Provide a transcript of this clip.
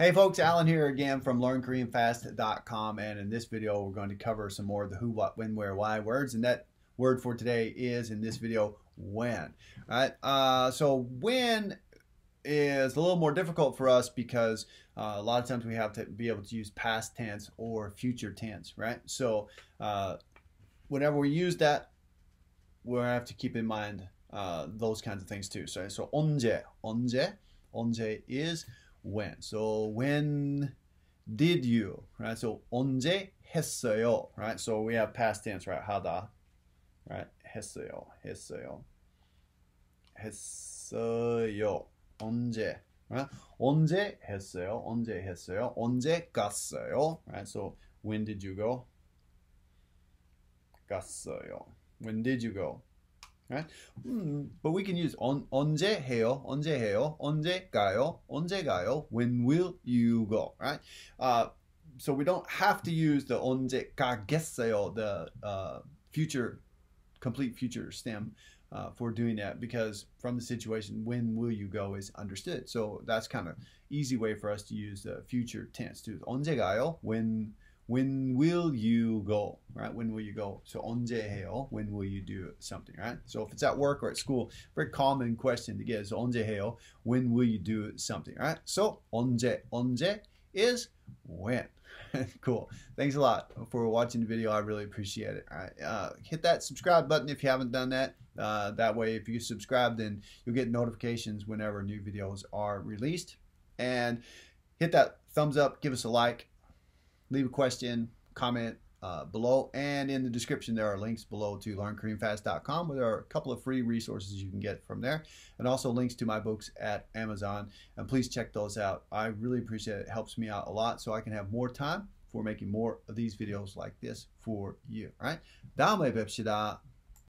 Hey folks, Alan here again from LearnKoreanFast.com and in this video we're going to cover some more of the who, what, when, where, why words and that word for today is in this video when. All right, uh, so when is a little more difficult for us because uh, a lot of times we have to be able to use past tense or future tense, right? So uh, whenever we use that, we have to keep in mind uh, those kinds of things too. So, so 언제, 언제, 언제 is when. So when did you, right? So 언제 했어요, right? So we have past tense, right? 하다, right? 했어요, 했어요, 했어요. 언제, right? 언제 했어요, 언제 했어요, 언제 갔어요, right? So when did you go? 갔어요. When did you go? Right? Mm, but we can use on 언제 해요? 언제 해요? 언제 가요? 언제 가요? When will you go? Right? Uh, so we don't have to use the 언제 가겠어요, the uh, future, complete future stem uh, for doing that because from the situation, when will you go is understood. So that's kind of easy way for us to use the future tense to 언제 가요? When when will you go right when will you go so 언제 해요 when will you do something right so if it's at work or at school very common question to get is 언제 해요 when will you do something right so 언제 언제 is when cool thanks a lot for watching the video i really appreciate it all right uh, hit that subscribe button if you haven't done that uh, that way if you subscribe then you'll get notifications whenever new videos are released and hit that thumbs up give us a like leave a question, comment uh, below, and in the description there are links below to learnkoreanfast.com where there are a couple of free resources you can get from there, and also links to my books at Amazon. And please check those out. I really appreciate it. It helps me out a lot so I can have more time for making more of these videos like this for you. All right.